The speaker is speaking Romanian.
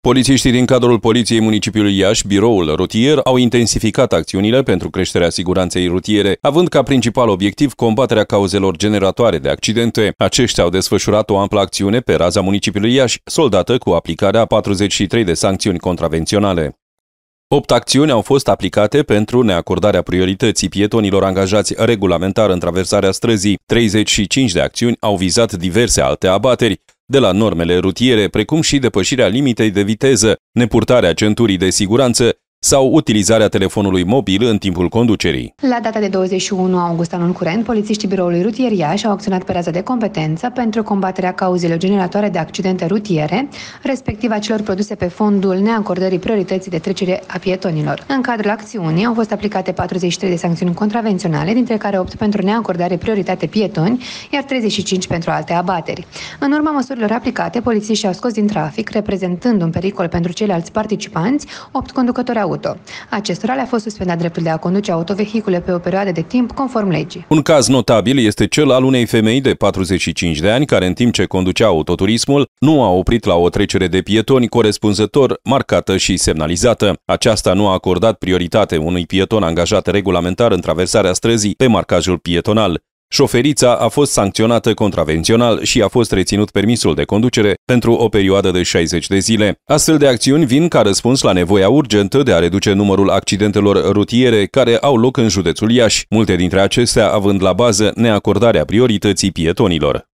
Polițiștii din cadrul Poliției Municipiului Iași, biroul rutier, au intensificat acțiunile pentru creșterea siguranței rutiere, având ca principal obiectiv combaterea cauzelor generatoare de accidente. Aceștia au desfășurat o amplă acțiune pe raza municipiului Iași, soldată cu aplicarea 43 de sancțiuni contravenționale. Opt acțiuni au fost aplicate pentru neacordarea priorității pietonilor angajați regulamentar în traversarea străzii. 35 de acțiuni au vizat diverse alte abateri, de la normele rutiere, precum și depășirea limitei de viteză, nepurtarea centurii de siguranță, sau utilizarea telefonului mobil în timpul conducerii. La data de 21 august anul curent, polițiștii biroului rutier Iași au acționat pe rază de competență pentru combaterea cauzelor generatoare de accidente rutiere, respectiv a celor produse pe fondul neacordării priorității de trecere a pietonilor. În cadrul acțiunii au fost aplicate 43 de sancțiuni contravenționale, dintre care 8 pentru neacordare prioritate pietoni, iar 35 pentru alte abateri. În urma măsurilor aplicate, polițiștii au scos din trafic, reprezentând un pericol pentru ceilalți participanți, 8 conducători auto auto. Acestora le-a fost suspendat dreptul de a conduce autovehicule pe o perioadă de timp conform legii. Un caz notabil este cel al unei femei de 45 de ani care în timp ce conducea autoturismul nu a oprit la o trecere de pietoni corespunzător, marcată și semnalizată. Aceasta nu a acordat prioritate unui pieton angajat regulamentar în traversarea străzii pe marcajul pietonal. Șoferița a fost sancționată contravențional și a fost reținut permisul de conducere pentru o perioadă de 60 de zile. Astfel de acțiuni vin ca răspuns la nevoia urgentă de a reduce numărul accidentelor rutiere care au loc în județul Iași, multe dintre acestea având la bază neacordarea priorității pietonilor.